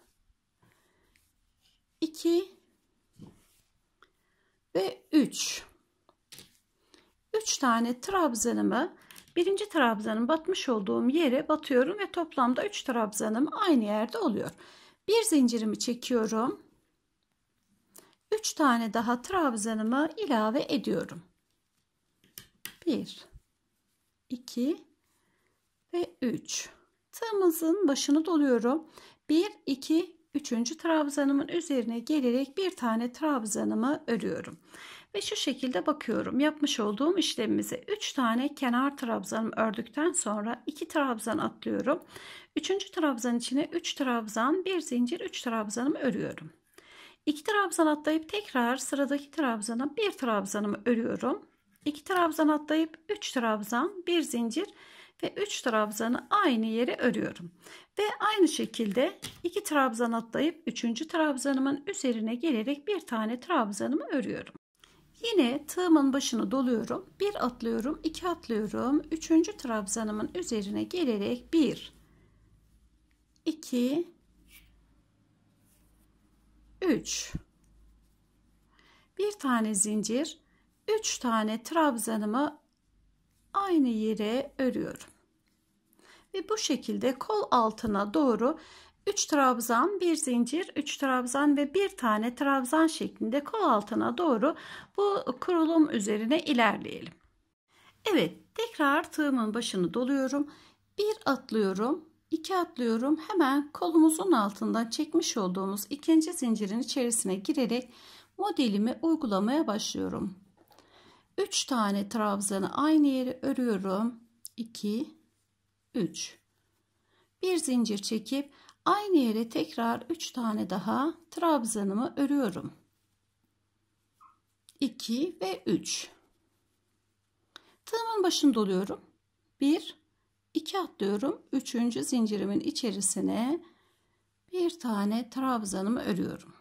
2 ve 3. 3 tane trabzanımı birinci trabzanın batmış olduğum yere batıyorum ve toplamda 3 trabzanım aynı yerde oluyor. Bir zincirimi çekiyorum. 3 tane daha trabzanımı ilave ediyorum. 1 2 ve 3. Tığımızın başını doluyorum. 1, 2, 3. trabzanımın üzerine gelerek bir tane trabzanımı örüyorum. Ve şu şekilde bakıyorum yapmış olduğum işlemimize 3 tane kenar trabzanım ördükten sonra 2 trabzan atlıyorum. 3. trabzan içine 3 trabzan bir zincir 3 trabzanımı örüyorum. 2 trabzan atlayıp tekrar sıradaki trabzana bir trabzanımı örüyorum. 2 trabzan atlayıp 3 trabzan bir zincir ve 3 trabzanı aynı yere örüyorum. Ve aynı şekilde 2 trabzan atlayıp 3. trabzanımın üzerine gelerek bir tane trabzanımı örüyorum. Yine tığımın başını doluyorum. 1 atlıyorum, 2 atlıyorum. 3. trabzanımın üzerine gelerek 1 2 3 bir tane zincir 3 tane trabzanımı aynı yere örüyorum ve bu şekilde kol altına doğru 3 trabzan, bir zincir, 3 trabzan ve bir tane trabzan şeklinde kol altına doğru bu kurulum üzerine ilerleyelim. Evet, tekrar tığımın başını doluyorum. bir atlıyorum, iki atlıyorum. Hemen kolumuzun altından çekmiş olduğumuz ikinci zincirin içerisine girerek modelimi uygulamaya başlıyorum. 3 tane trabzanı aynı yere örüyorum. 2 3. Bir zincir çekip aynı yere tekrar 3 tane daha trabzanımı örüyorum. 2 ve 3. Tığımın başını doluyorum. 1 2 atlıyorum. 3. zincirimin içerisine bir tane trabzanımı örüyorum.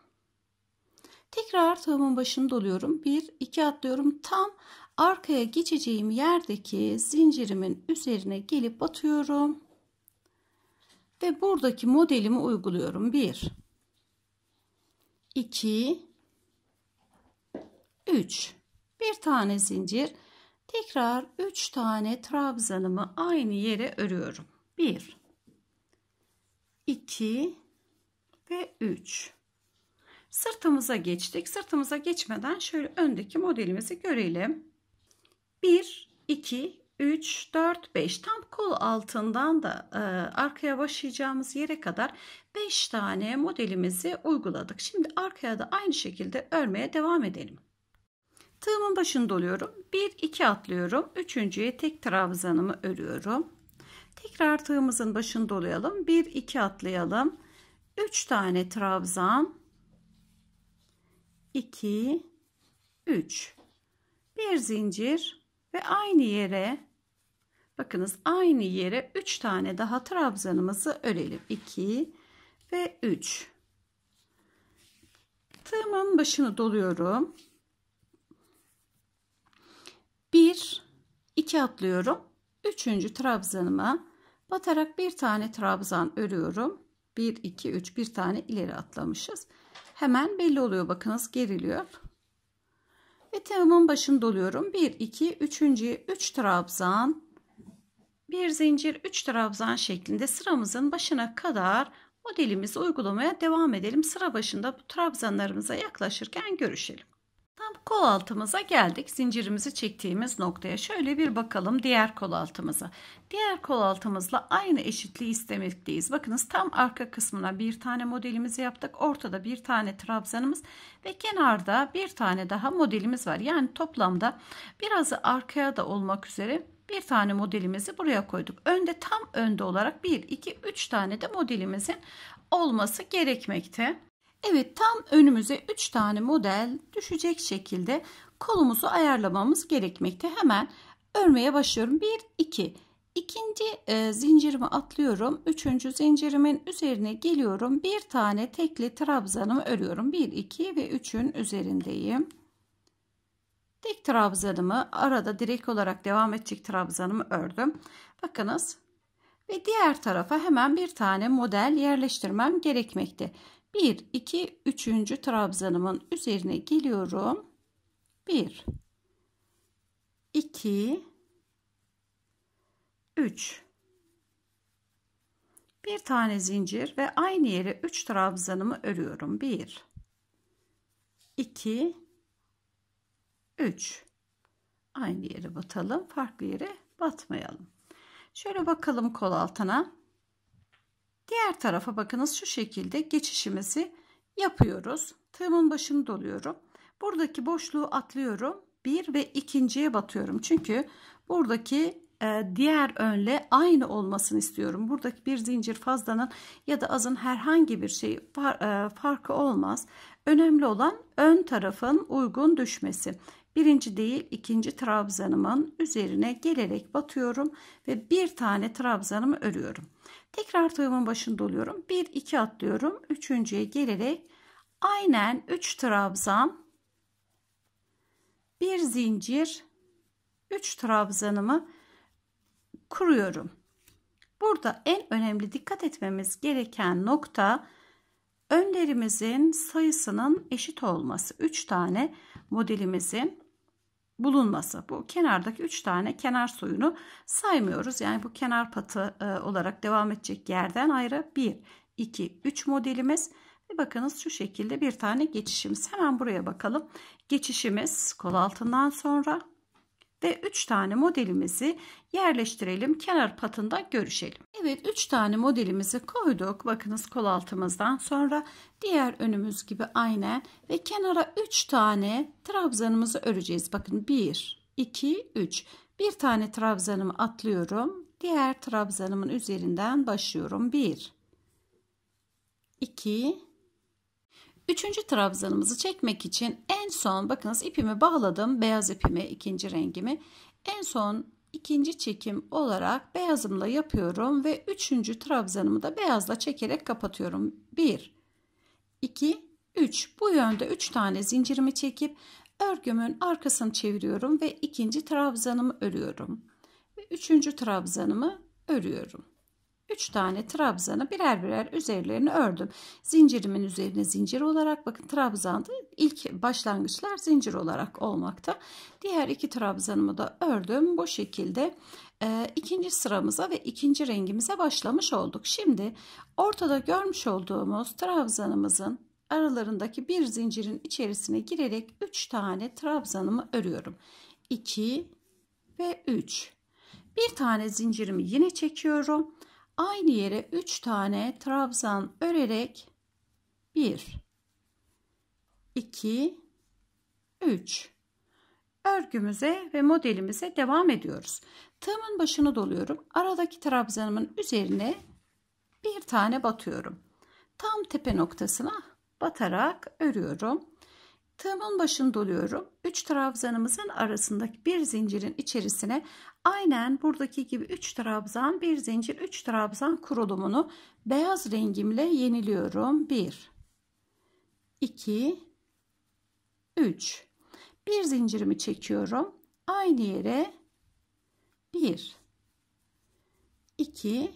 Tekrar tığımın başını doluyorum. 1 2 atlıyorum. Tam arkaya geçeceğim yerdeki zincirimin üzerine gelip batıyorum ve buradaki modelimi uyguluyorum 1 2 3 bir tane zincir tekrar 3 tane trabzanımı aynı yere örüyorum 1 2 ve 3 sırtımıza geçtik sırtımıza geçmeden şöyle öndeki modelimizi görelim 1, 2, 3, 4, 5 tam kol altından da e, arkaya başlayacağımız yere kadar 5 tane modelimizi uyguladık. Şimdi arkaya da aynı şekilde örmeye devam edelim. Tığımın başını doluyorum. 1, 2 atlıyorum. Üçüncüye tek trabzanımı örüyorum. Tekrar tığımızın başını dolayalım. 1, 2 atlayalım. 3 tane trabzan. 2, 3. Bir zincir ve aynı yere bakınız aynı yere 3 tane daha trabzanımızı örelim. 2 ve 3. Tığımın başını doluyorum. 1 2 atlıyorum. 3. trabzanıma batarak bir tane trabzan örüyorum. 1 2 3 bir tane ileri atlamışız. Hemen belli oluyor bakınız geriliyor. Ve tığımın başını doluyorum. 1, 2, 3. 3 trabzan. Bir zincir 3 trabzan şeklinde sıramızın başına kadar modelimizi uygulamaya devam edelim. Sıra başında bu trabzanlarımıza yaklaşırken görüşelim. Tam kol altımıza geldik. Zincirimizi çektiğimiz noktaya şöyle bir bakalım diğer kol altımıza. Diğer kol altımızla aynı eşitliği istemekteyiz. Bakınız tam arka kısmına bir tane modelimizi yaptık. Ortada bir tane trabzanımız ve kenarda bir tane daha modelimiz var. Yani toplamda birazı arkaya da olmak üzere bir tane modelimizi buraya koyduk. Önde tam önde olarak 1, 2, 3 tane de modelimizin olması gerekmekte. Evet tam önümüze 3 tane model düşecek şekilde kolumuzu ayarlamamız gerekmekte. Hemen örmeye başlıyorum. 1 2 İkinci e, zincirimi atlıyorum. Üçüncü zincirimin üzerine geliyorum. Bir tane tekli trabzanımı örüyorum. 1, 2 ve 3'ün üzerindeyim. Tek trabzanımı arada direkt olarak devam edecek trabzanımı ördüm. Bakınız ve diğer tarafa hemen bir tane model yerleştirmem gerekmekte. 1, 2, 3. trabzanımın üzerine geliyorum. 1, 2, 3. Bir tane zincir ve aynı yere 3 trabzanımı örüyorum. 1, 2, 3. Aynı yere batalım. Farklı yere batmayalım. Şöyle bakalım kol altına. Diğer tarafa bakınız şu şekilde geçişimizi yapıyoruz. Tığımın başını doluyorum. Buradaki boşluğu atlıyorum. Bir ve ikinciye batıyorum. Çünkü buradaki e, diğer önle aynı olmasını istiyorum. Buradaki bir zincir fazlanın ya da azın herhangi bir şey e, farkı olmaz. Önemli olan ön tarafın uygun düşmesi. Birinci değil ikinci trabzanımın üzerine gelerek batıyorum ve bir tane trabzanımı örüyorum. Tekrar tığımın başında oluyorum. 1 2 atlıyorum. Üçüncüye gelerek aynen 3 trabzan bir zincir 3 trabzanımı kuruyorum. Burada en önemli dikkat etmemiz gereken nokta önlerimizin sayısının eşit olması. 3 tane modelimizin bulunması. Bu kenardaki 3 tane kenar soyunu saymıyoruz. Yani bu kenar patı e, olarak devam edecek yerden ayrı 1, 2, 3 modelimiz. Ve bakınız şu şekilde bir tane geçişimiz. Hemen buraya bakalım. Geçişimiz kol altından sonra ve 3 tane modelimizi yerleştirelim. Kenar patında görüşelim. Evet 3 tane modelimizi koyduk. Bakınız kol altımızdan sonra diğer önümüz gibi aynen ve kenara 3 tane trabzanımızı öreceğiz. Bakın 1, 2, 3. Bir tane trabzanımı atlıyorum. Diğer trabzanımın üzerinden başlıyorum. 1, 2, Üçüncü trabzanımızı çekmek için en son bakınız ipimi bağladım. Beyaz ipimi ikinci rengimi. En son ikinci çekim olarak beyazımla yapıyorum ve üçüncü trabzanımı da beyazla çekerek kapatıyorum. 1 2 3 bu yönde 3 tane zincirimi çekip örgümün arkasını çeviriyorum ve ikinci trabzanımı örüyorum ve üçüncü trabzanımı örüyorum. 3 tane trabzanı birer birer üzerlerini ördüm. Zincirimin üzerine zincir olarak bakın trabzanda ilk başlangıçlar zincir olarak olmakta. Diğer iki trabzanımı da ördüm. Bu şekilde e, ikinci sıramıza ve ikinci rengimize başlamış olduk. Şimdi ortada görmüş olduğumuz trabzanımızın aralarındaki bir zincirin içerisine girerek 3 tane trabzanımı örüyorum. 2 ve 3. Bir tane zincirimi yine çekiyorum aynı yere 3 tane trabzan örerek 1 2 3 örgümüze ve modelimize devam ediyoruz. Tığımın başını doluyorum. Aradaki trabzanımın üzerine bir tane batıyorum. Tam tepe noktasına batarak örüyorum. Tığımın başını doluyorum. 3 trabzanımızın arasındaki bir zincirin içerisine aynen buradaki gibi 3 trabzan, bir zincir, 3 trabzan kurulumunu beyaz rengimle yeniliyorum. 1 2 3 Bir zincirimi çekiyorum. Aynı yere 1 2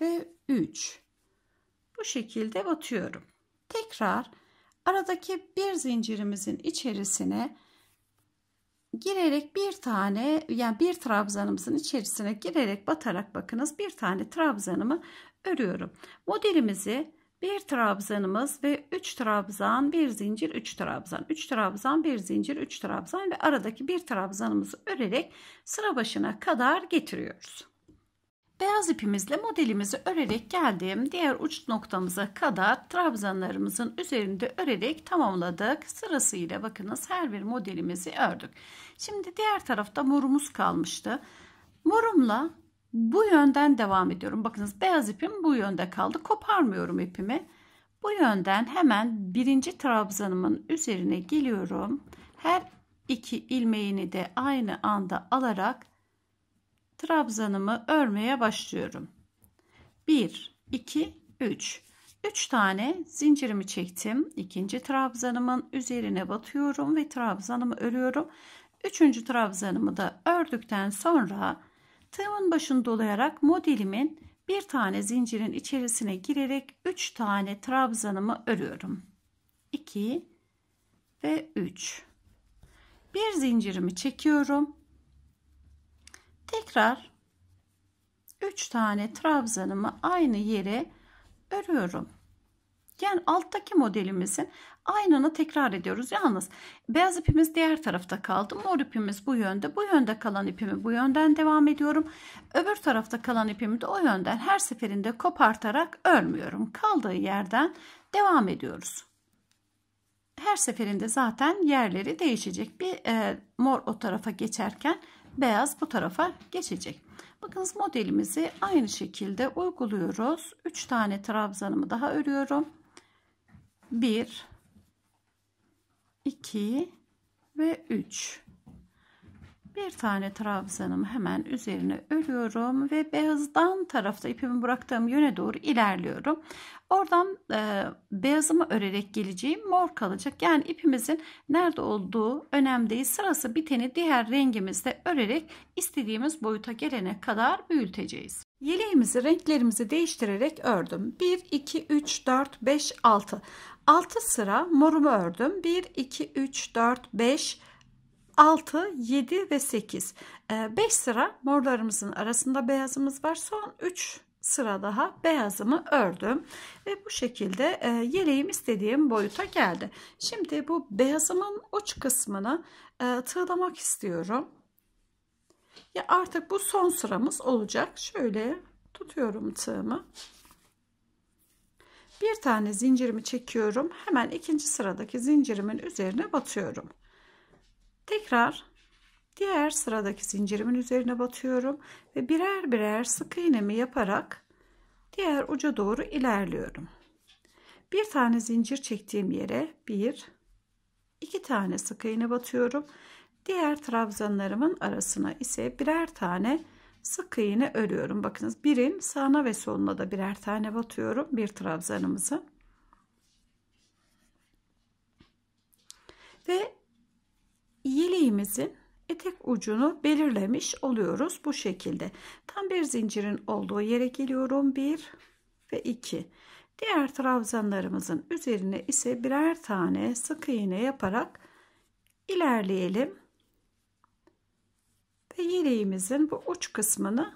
ve 3 bu şekilde batıyorum. Tekrar Aradaki bir zincirimizin içerisine girerek bir tane yani bir trabzanımızın içerisine girerek batarak bakınız bir tane trabzanımı örüyorum. Modelimizi bir trabzanımız ve 3 trabzan, bir zincir, 3 trabzan, 3 trabzan, bir zincir, 3 trabzan ve aradaki bir trabzanımızı örerek sıra başına kadar getiriyoruz. Beyaz ipimizle modelimizi örerek geldim diğer uç noktamıza kadar trabzanlarımızın üzerinde örerek tamamladık. Sırasıyla bakınız her bir modelimizi ördük. Şimdi diğer tarafta morumuz kalmıştı. Morumla bu yönden devam ediyorum. Bakınız beyaz ipim bu yönde kaldı. Koparmıyorum ipimi. Bu yönden hemen birinci trabzanımın üzerine geliyorum. Her iki ilmeğini de aynı anda alarak trabzanımı örmeye başlıyorum. 1, 2, 3. 3 tane zincirimi çektim. İkinci trabzanımın üzerine batıyorum ve trabzanımı örüyorum. Üçüncü trabzanımı da ördükten sonra tığımın başını dolayarak modelimin bir tane zincirin içerisine girerek 3 tane trabzanımı örüyorum. 2 ve 3. Bir zincirimi çekiyorum tekrar 3 tane trabzanımı aynı yere örüyorum. Yani alttaki modelimizin aynını tekrar ediyoruz. Yalnız beyaz ipimiz diğer tarafta kaldı. Mor ipimiz bu yönde. Bu yönde kalan ipimi bu yönden devam ediyorum. Öbür tarafta kalan ipimi de o yönden her seferinde kopartarak örmüyorum. Kaldığı yerden devam ediyoruz. Her seferinde zaten yerleri değişecek. Bir e, mor o tarafa geçerken beyaz bu tarafa geçecek. Bakınız modelimizi aynı şekilde uyguluyoruz. 3 tane trabzanımı daha örüyorum. 1 2 ve 3 bir tane trabzanımı hemen üzerine örüyorum ve beyazdan tarafta ipimi bıraktığım yöne doğru ilerliyorum. Oradan e, beyazımı örerek geleceğim mor kalacak. Yani ipimizin nerede olduğu önemli değil. Sırası biteni diğer rengimizde örerek istediğimiz boyuta gelene kadar büyüteceğiz. Yeleğimizi renklerimizi değiştirerek ördüm. 1, 2, 3, 4, 5, 6. 6 sıra morumu ördüm. 1, 2, 3, 4, 5, 6, 7 ve 8. 5 ee, sıra morlarımızın arasında beyazımız var. Son 3 sıra daha beyazımı ördüm. Ve bu şekilde e, yeleğim istediğim boyuta geldi. Şimdi bu beyazımın uç kısmını e, tığlamak istiyorum. Ya artık bu son sıramız olacak. Şöyle tutuyorum tığımı. Bir tane zincirimi çekiyorum. Hemen ikinci sıradaki zincirimin üzerine batıyorum tekrar diğer sıradaki zincirimin üzerine batıyorum ve birer birer sık iğnemi yaparak diğer uca doğru ilerliyorum bir tane zincir çektiğim yere bir iki tane sık iğne batıyorum diğer trabzanlarımın arasına ise birer tane sık iğne örüyorum bakınız birin sağına ve soluna da birer tane batıyorum bir trabzanımızı ve yeleğimizin etek ucunu belirlemiş oluyoruz bu şekilde. Tam bir zincirin olduğu yere geliyorum. 1 ve 2. Diğer trabzanlarımızın üzerine ise birer tane sık iğne yaparak ilerleyelim. Ve yeleğimizin bu uç kısmını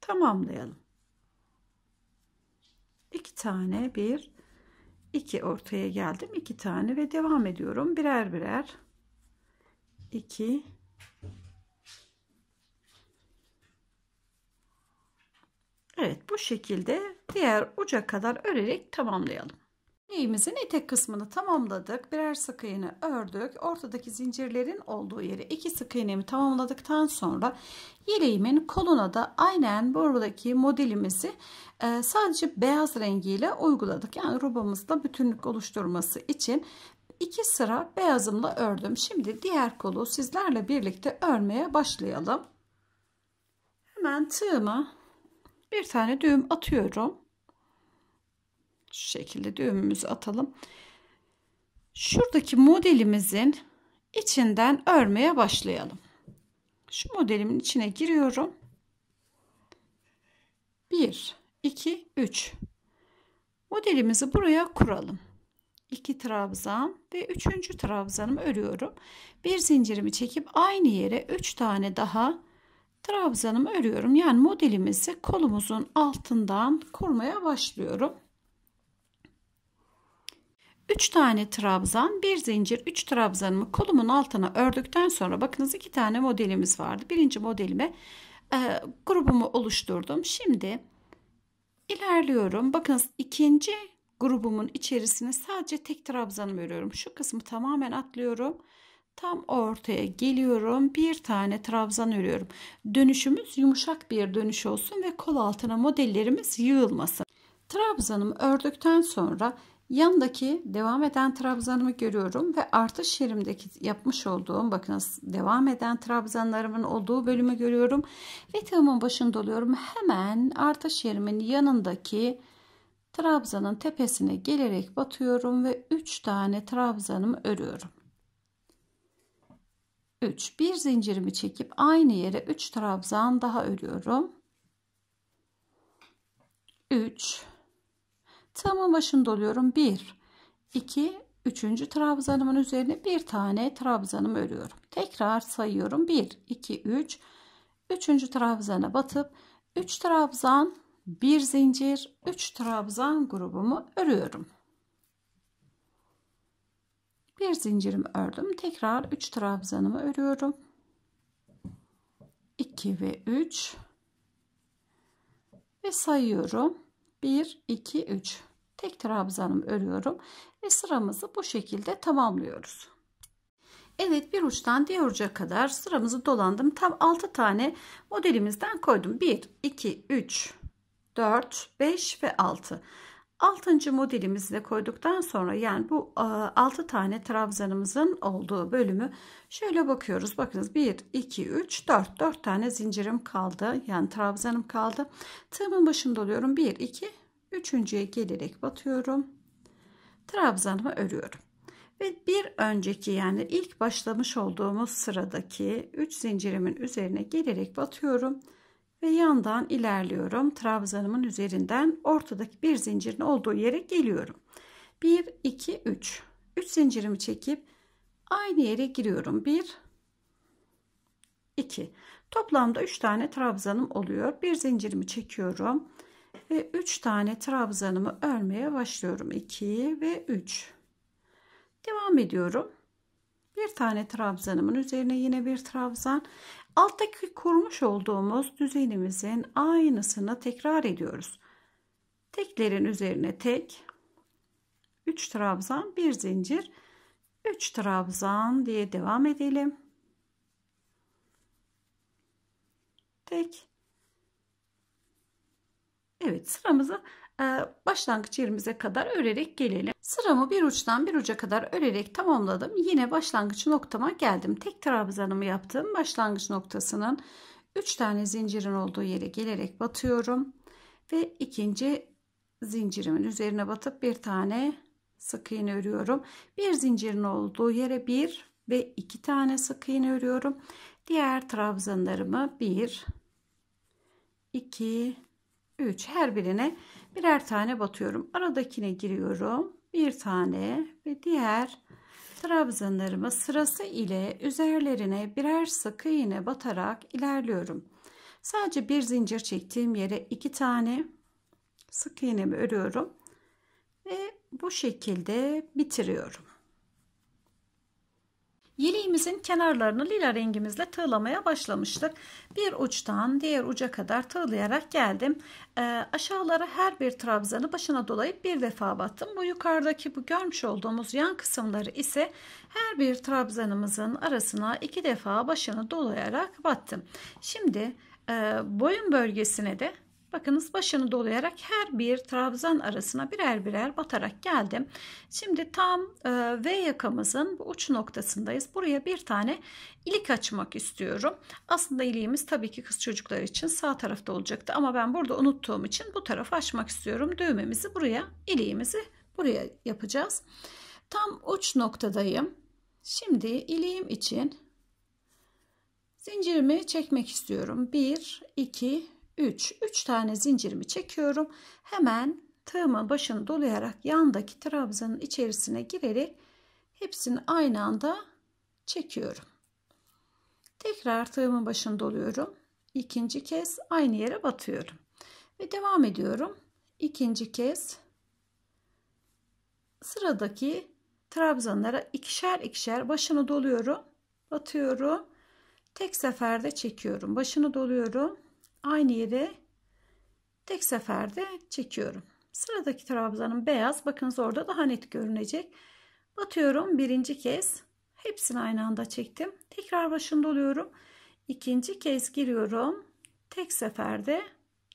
tamamlayalım. 2 tane 1 2 ortaya geldim. iki tane ve devam ediyorum birer birer. 2 Evet bu şekilde diğer uca kadar örerek tamamlayalım. Neyimizin etek kısmını tamamladık. Birer sık iğne ördük. Ortadaki zincirlerin olduğu yeri iki sık iğnemi tamamladıktan sonra yeleğimin koluna da aynen buradaki modelimizi e, sadece beyaz rengiyle uyguladık. Yani robamızda bütünlük oluşturması için 2 sıra beyazımla ördüm. Şimdi diğer kolu sizlerle birlikte örmeye başlayalım. Hemen tığıma bir tane düğüm atıyorum. Şu şekilde düğümümüzü atalım. Şuradaki modelimizin içinden örmeye başlayalım. Şu modelimin içine giriyorum. 1 2 3 Modelimizi buraya kuralım. 2 trabzan ve 3. trabzanımı örüyorum. Bir zincirimi çekip aynı yere 3 tane daha trabzanımı örüyorum. Yani modelimizi kolumuzun altından kurmaya başlıyorum. 3 tane trabzan, bir zincir, 3 trabzanımı kolumun altına ördükten sonra bakınız 2 tane modelimiz vardı. Birinci modelime e, grubumu oluşturdum. Şimdi ilerliyorum. Bakınız ikinci grubumun içerisine sadece tek trabzanımı örüyorum. Şu kısmı tamamen atlıyorum. Tam ortaya geliyorum. Bir tane trabzan örüyorum. Dönüşümüz yumuşak bir dönüş olsun ve kol altına modellerimiz yığılmasın. Trabzanımı ördükten sonra Yandaki devam eden trabzanımı görüyorum ve artış yerimdeki yapmış olduğum bakınız devam eden trabzanlarımın olduğu bölümü görüyorum. Ve tığımın başında oluyorum. Hemen artış yerimin yanındaki Trabzanın tepesine gelerek batıyorum ve 3 tane trabzanımı örüyorum. 3. Bir zincirimi çekip aynı yere 3 trabzan daha örüyorum. 3. Tığımın başını doluyorum. 1, 2, 3. trabzanımın üzerine bir tane trabzanımı örüyorum. Tekrar sayıyorum. 1, 2, 3. 3. trabzana batıp 3 trabzan bir zincir 3 trabzan grubumu örüyorum. Bir zincirimi ördüm. Tekrar 3 trabzanımı örüyorum. 2 ve 3 ve sayıyorum. 1 2 3 tek trabzanımı örüyorum ve sıramızı bu şekilde tamamlıyoruz. Evet bir uçtan diğer uca kadar sıramızı dolandım. Tam 6 tane modelimizden koydum. 1 2 3 4, 5 ve 6. 6. modelimizde koyduktan sonra yani bu 6 e, tane trabzanımızın olduğu bölümü şöyle bakıyoruz. Bakınız 1, 2, 3, 4. 4 tane zincirim kaldı. Yani trabzanım kaldı. Tığımın başında oluyorum. 1, 2, 3.ye gelerek batıyorum. Trabzanımı örüyorum. Ve bir önceki yani ilk başlamış olduğumuz sıradaki 3 zincirimin üzerine gelerek batıyorum ve yandan ilerliyorum. Trabzanımın üzerinden ortadaki bir zincirin olduğu yere geliyorum. 1, 2, 3. 3 zincirimi çekip aynı yere giriyorum. 1, 2. Toplamda 3 tane trabzanım oluyor. Bir zincirimi çekiyorum ve 3 tane trabzanımı örmeye başlıyorum. 2 ve 3. Devam ediyorum. Bir tane trabzanımın üzerine yine bir trabzan. Alttaki kurmuş olduğumuz düzenimizin aynısını tekrar ediyoruz. Teklerin üzerine tek, 3 trabzan, 1 zincir, 3 trabzan diye devam edelim. Tek. Evet sıramızı ee, başlangıç yerimize kadar örerek gelelim. Sıramı bir uçtan bir uca kadar örerek tamamladım. Yine başlangıç noktama geldim. Tek trabzanımı yaptım. Başlangıç noktasının 3 tane zincirin olduğu yere gelerek batıyorum. Ve ikinci zincirimin üzerine batıp bir tane sık iğne örüyorum. Bir zincirin olduğu yere bir ve iki tane sık iğne örüyorum. Diğer trabzanlarımı bir, iki, üç her birine birer tane batıyorum. Aradakine giriyorum. Bir tane ve diğer trabzanlarımı sırası ile üzerlerine birer sık iğne batarak ilerliyorum. Sadece bir zincir çektiğim yere iki tane sık iğnemi örüyorum ve bu şekilde bitiriyorum. Yeleğimizin kenarlarını lila rengimizle tığlamaya başlamıştık. Bir uçtan diğer uca kadar tığlayarak geldim. E, aşağılara her bir trabzanı başına dolayıp bir defa battım. Bu yukarıdaki bu görmüş olduğumuz yan kısımları ise her bir trabzanımızın arasına iki defa başını dolayarak battım. Şimdi e, boyun bölgesine de Bakınız başını dolayarak her bir trabzan arasına birer birer batarak geldim. Şimdi tam e, V yakamızın bu uç noktasındayız. Buraya bir tane ilik açmak istiyorum. Aslında iliğimiz tabii ki kız çocukları için sağ tarafta olacaktı. Ama ben burada unuttuğum için bu tarafı açmak istiyorum. Düğmemizi buraya, iliğimizi buraya yapacağız. Tam uç noktadayım. Şimdi iliğim için zincirimi çekmek istiyorum. 1, 2, 3. 3 tane zincirimi çekiyorum. Hemen tığımın başını dolayarak yandaki trabzanın içerisine girerek hepsini aynı anda çekiyorum. Tekrar tığımın başını doluyorum. İkinci kez aynı yere batıyorum. Ve devam ediyorum. İkinci kez sıradaki trabzanlara ikişer ikişer başını doluyorum. Batıyorum. Tek seferde çekiyorum. Başını doluyorum aynı yere tek seferde çekiyorum. Sıradaki trabzanım beyaz bakınız orada daha net görünecek. Batıyorum birinci kez hepsini aynı anda çektim. Tekrar başında oluyorum. İkinci kez giriyorum. Tek seferde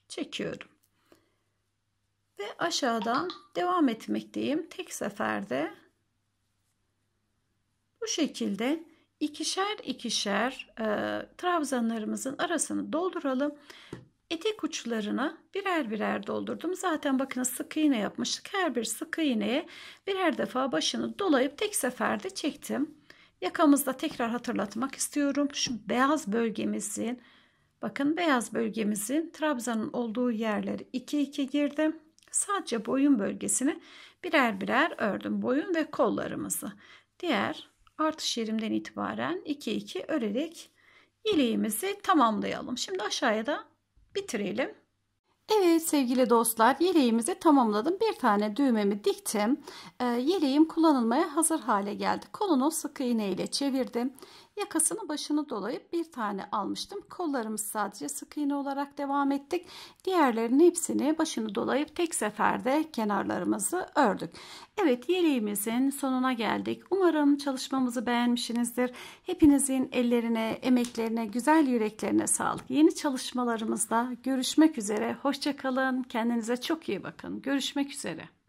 çekiyorum. Ve aşağıdan devam etmekteyim. Tek seferde bu şekilde ikişer ikişer e, trabzanlarımızın arasını dolduralım. Etek uçlarını birer birer doldurdum. Zaten bakın sık iğne yapmıştık. Her bir sık iğneye birer defa başını dolayıp tek seferde çektim. Yakamızda tekrar hatırlatmak istiyorum. Şu beyaz bölgemizin bakın beyaz bölgemizin trabzanın olduğu yerleri 2 2 girdim. Sadece boyun bölgesini birer birer ördüm. Boyun ve kollarımızı. Diğer artış yerimden itibaren 2 2 örerek yeleğimizi tamamlayalım. Şimdi aşağıya da bitirelim. Evet sevgili dostlar yeleğimizi tamamladım. Bir tane düğmemi diktim. Ee, yeleğim kullanılmaya hazır hale geldi. Kolunu sık iğne ile çevirdim. Yakasını başını dolayıp bir tane almıştım. Kollarımız sadece sık iğne olarak devam ettik. Diğerlerinin hepsini başını dolayıp tek seferde kenarlarımızı ördük. Evet yeleğimizin sonuna geldik. Umarım çalışmamızı beğenmişsinizdir. Hepinizin ellerine, emeklerine, güzel yüreklerine sağlık. Yeni çalışmalarımızda görüşmek üzere. Hoşçakalın. Kendinize çok iyi bakın. Görüşmek üzere.